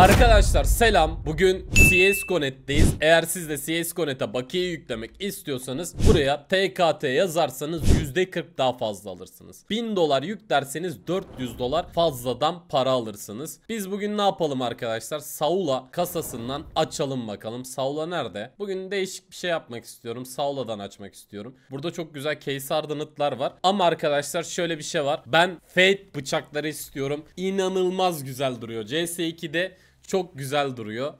Arkadaşlar selam. Bugün CSGO.net'teyiz. Eğer siz de CSGO.net'e bakiye yüklemek istiyorsanız buraya TKT yazarsanız %40 daha fazla alırsınız. 1000 dolar yüklerseniz 400 dolar fazladan para alırsınız. Biz bugün ne yapalım arkadaşlar? Saula kasasından açalım bakalım. Saula nerede? Bugün değişik bir şey yapmak istiyorum. Saula'dan açmak istiyorum. Burada çok güzel case ardanıtlar var. Ama arkadaşlar şöyle bir şey var. Ben Fate bıçakları istiyorum. İnanılmaz güzel duruyor. CS2'de çok güzel duruyor.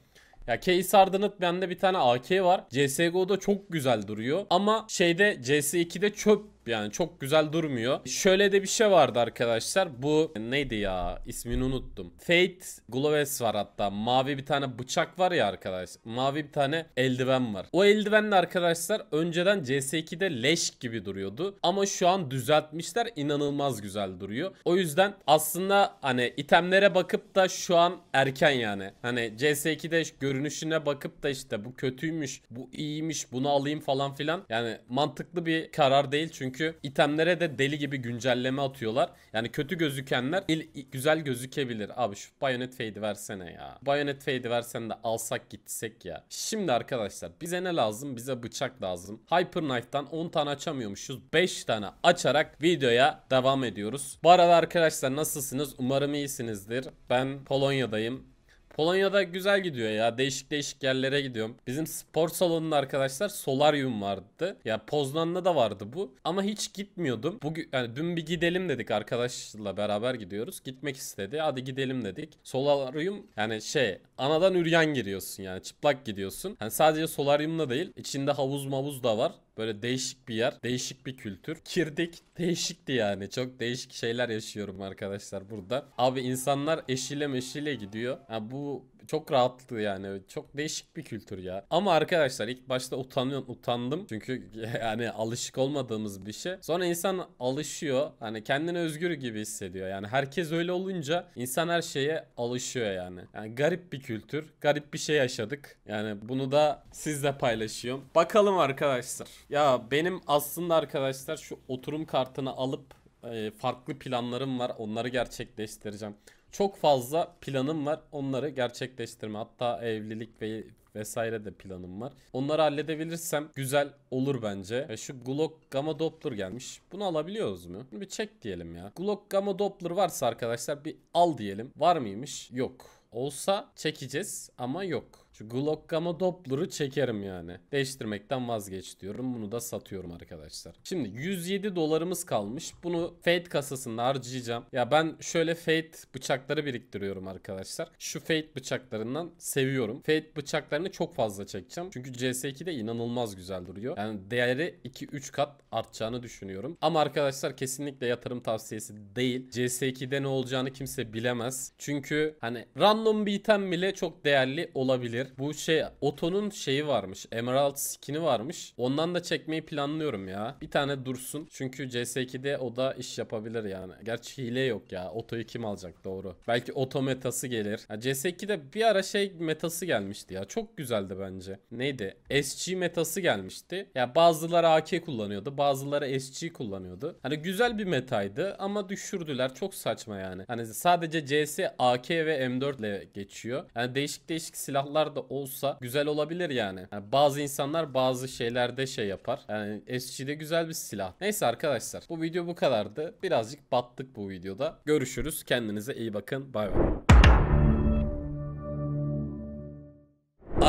Ya Case Harden'ın bende bir tane AK var. CSGO'da çok güzel duruyor. Ama şeyde CS2'de çöp yani çok güzel durmuyor. Şöyle de bir şey vardı arkadaşlar. Bu neydi ya? İsmini unuttum. Fate Gloves var hatta. Mavi bir tane bıçak var ya arkadaş. Mavi bir tane eldiven var. O eldivenle arkadaşlar önceden CS2'de leş gibi duruyordu. Ama şu an düzeltmişler. inanılmaz güzel duruyor. O yüzden aslında hani itemlere bakıp da şu an erken yani. Hani CS2'de görünüşüne bakıp da işte bu kötüymüş, bu iyiymiş, bunu alayım falan filan. Yani mantıklı bir karar değil çünkü çünkü itemlere de deli gibi güncelleme atıyorlar. Yani kötü gözükenler il güzel gözükebilir. Abi şu bayonet fade'i versene ya. Bayonet fade'i versen de alsak gitsek ya. Şimdi arkadaşlar bize ne lazım? Bize bıçak lazım. Hyper Knife'dan 10 tane açamıyormuşuz. 5 tane açarak videoya devam ediyoruz. Bu arada arkadaşlar nasılsınız? Umarım iyisinizdir. Ben Polonya'dayım. Polonya'da güzel gidiyor ya. Değişik değişik yerlere gidiyorum. Bizim spor salonunda arkadaşlar solaryum vardı. Ya Poznan'da da vardı bu. Ama hiç gitmiyordum. Bugün yani dün bir gidelim dedik arkadaşla beraber gidiyoruz. Gitmek istedi. Hadi gidelim dedik. Solaryum yani şey anadan üryan giriyorsun yani çıplak gidiyorsun. Yani sadece solaryumda değil içinde havuz mavuz da var. Böyle değişik bir yer, değişik bir kültür. Kirdik, değişikti yani. Çok değişik şeyler yaşıyorum arkadaşlar burada. Abi insanlar eşiyle meşiyle gidiyor. Ha, bu çok rahatlı yani. Çok değişik bir kültür ya. Ama arkadaşlar ilk başta utanıyorum, utandım. Çünkü yani alışık olmadığımız bir şey. Sonra insan alışıyor. Hani kendini özgür gibi hissediyor. Yani herkes öyle olunca insan her şeye alışıyor yani. Yani garip bir kültür. Garip bir şey yaşadık. Yani bunu da sizle paylaşıyorum. Bakalım arkadaşlar. Ya benim aslında arkadaşlar şu oturum kartını alıp e, farklı planlarım var. Onları gerçekleştireceğim. Çok fazla planım var. Onları gerçekleştirme. Hatta evlilik ve vesaire de planım var. Onları halledebilirsem güzel olur bence. Ve şu Glock Gamma Doppler gelmiş. Bunu alabiliyoruz mu? bir çek diyelim ya. Glock Gamma Doppler varsa arkadaşlar bir al diyelim. Var mıymış? Yok. Olsa çekeceğiz ama yok. Şu Glockama Doppler'ı çekerim yani. Değiştirmekten vazgeç diyorum. Bunu da satıyorum arkadaşlar. Şimdi 107 dolarımız kalmış. Bunu Fate kasasında harcayacağım. Ya ben şöyle Fate bıçakları biriktiriyorum arkadaşlar. Şu Fate bıçaklarından seviyorum. Fate bıçaklarını çok fazla çekeceğim. Çünkü CS2'de inanılmaz güzel duruyor. Yani değeri 2-3 kat artacağını düşünüyorum. Ama arkadaşlar kesinlikle yatırım tavsiyesi değil. CS2'de ne olacağını kimse bilemez. Çünkü hani random bir item bile çok değerli olabilir. Bu şey Oto'nun şeyi varmış. Emerald skin'i varmış. Ondan da çekmeyi planlıyorum ya. Bir tane dursun. Çünkü CS2'de o da iş yapabilir yani. Gerçi hile yok ya. Oto'yu kim alacak doğru. Belki Oto metası gelir. Ya CS2'de bir ara şey metası gelmişti ya. Çok güzeldi bence. Neydi? SG metası gelmişti. Ya bazıları AK kullanıyordu. Bazıları SG kullanıyordu. Hani güzel bir metaydı ama düşürdüler. Çok saçma yani. Hani sadece CS AK ve M4 ile geçiyor. Yani değişik değişik silahlar da olsa güzel olabilir yani. yani. Bazı insanlar bazı şeylerde şey yapar. Yani SG de güzel bir silah. Neyse arkadaşlar bu video bu kadardı. Birazcık battık bu videoda. Görüşürüz. Kendinize iyi bakın. Bay bay.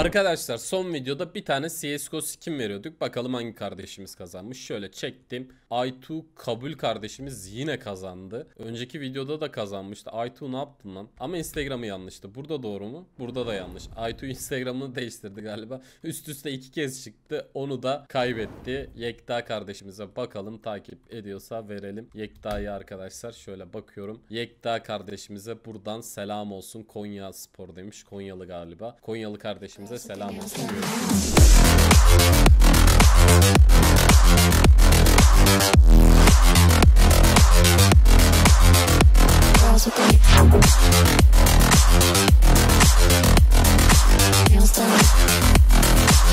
Arkadaşlar son videoda bir tane CSGO skin veriyorduk. Bakalım hangi kardeşimiz kazanmış. Şöyle çektim. I2 Kabul kardeşimiz yine kazandı. Önceki videoda da kazanmıştı. I2 ne yaptın lan? Ama Instagram'ı yanlıştı. Burada doğru mu? Burada da yanlış. I2 Instagram'ını değiştirdi galiba. Üst üste iki kez çıktı. Onu da kaybetti. Yekta kardeşimize bakalım takip ediyorsa verelim. Yekta'yı arkadaşlar şöyle bakıyorum. Yekta kardeşimize buradan selam olsun. Konya Spor demiş. Konyalı galiba. Konyalı kardeşimiz Herkese